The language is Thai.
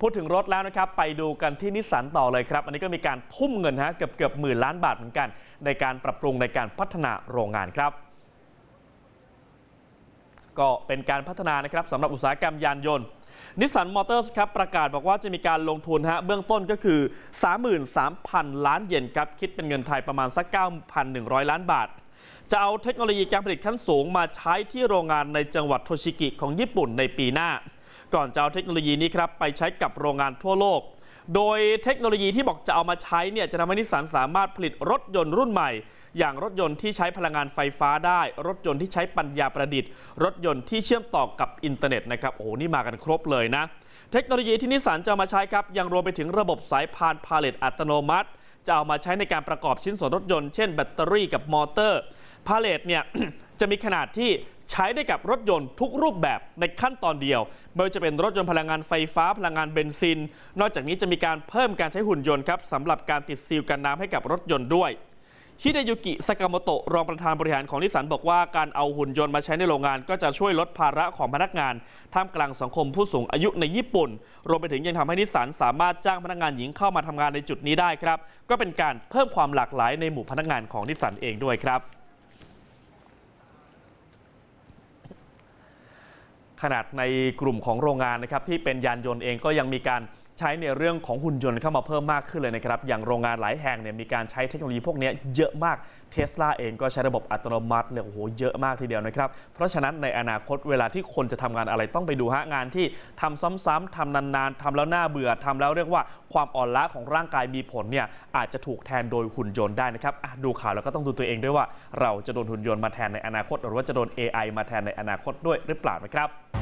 พูดถึงรถแล้วนะครับ ไปดูกันที่นิสสันต่อเลยครับ อันนี้ก็มีการทุ่มเงินฮะ เกือบเกือบหมื่นล้านบาทเหมือนกัน ในการปรับปรุงในการพัฒนาโรงงานครับ ก็เป็นการพัฒนานะครับสำหรับอุตสาหกรรมยานยนต์ นิสสันมอเตอร์สครับ ประกาศบอกว่าจะมีการลงทุนฮะ เบื้องต้นก็คือ 33,000 ล้านเยนครับคิดเป็นเงินไทยประมาณสัก 9,100 ล้านบาทจะเอาเทคโนโลยีการผลิตขั้นสูงมาใช้ที่โรงงานในจังหวัดโทชิกิของญี่ปุ่นในปีหน้าก่อนจะเอาเทคโนโลยีนี้ครับไปใช้กับโรงงานทั่วโลก โดยเทคโนโลยีที่บอกจะเอามาใช้เนี่ยจะทำให้นิสสันสามารถผลิตรถยนต์รุ่นใหม่ อย่างรถยนต์ที่ใช้พลังงานไฟฟ้าได้ รถยนต์ที่ใช้ปัญญาประดิษฐ์ รถยนต์ที่เชื่อมต่อกับอินเทอร์เน็ตนะครับโอ้โหนี่มากันครบเลยนะเทคโนโลยีที่นิสสันจะมาใช้ครับยังรวมไปถึงระบบสายพานพาเลตอัตโนมัติ จะเอามาใช้ในการประกอบชิ้นส่วนรถยนต์เช่นแบตเตอรี่กับมอเตอร์พาเลตเนี่ยจะมีขนาดที่ใช้ได้กับรถยนต์ทุกรูปแบบในขั้นตอนเดียวไม่ว่าจะเป็นรถยนต์พลังงานไฟฟ้าพลังงานเบนซิน นอกจากนี้จะมีการเพิ่มการใช้หุ่นยนต์ครับสำหรับการติดซีลกันน้ำให้กับรถยนต์ด้วยฮิเดยุกิสากามโตะรองประธานบริหารของนิสสันบอกว่าการเอาหุ่นยนต์มาใช้ในโรงงานก็จะช่วยลดภาระของพนักงานท่ามกลางสังคมผู้สูงอายุในญี่ปุ่น รวมไปถึงยังทำให้นิสสันสามารถจ้างพนักงานหญิงเข้ามาทำงานในจุดนี้ได้ครับก็เป็นการเพิ่มความหลากหลายในหมู่พนักงานของนิสสันเองด้วยครับขนาดในกลุ่มของโรงงานนะครับ ที่เป็นยานยนต์เองก็ยังมีการใช้ในเรื่องของหุ่นยนต์เข้ามาเพิ่มมากขึ้นเลยนะครับอย่างโรงงานหลายแห่งเนี่ยมีการใช้เทคโนโลยีพวกนี้เยอะมากเทสลาเองก็ใช้ระบบอัตโนมัติเนี่ยโอ้โหเยอะมากทีเดียวนะครับเพราะฉะนั้นในอนาคตเวลาที่คนจะทำงานอะไรต้องไปดูฮะงานที่ทำซ้ำ ๆ ทำนานๆ ทำแล้วน่าเบื่อทำแล้วเรียกว่าความอ่อนล้าของร่างกายมีผลเนี่ยอาจจะถูกแทนโดยหุ่นยนต์ได้นะครับดูข่าวแล้วก็ต้องดูตัวเองด้วยว่า เราจะโดนหุ่นยนต์มาแทนในอนาคต หรือว่าจะโดน AI มาแทนในอนาคตด้วยหรือเปล่านะครับ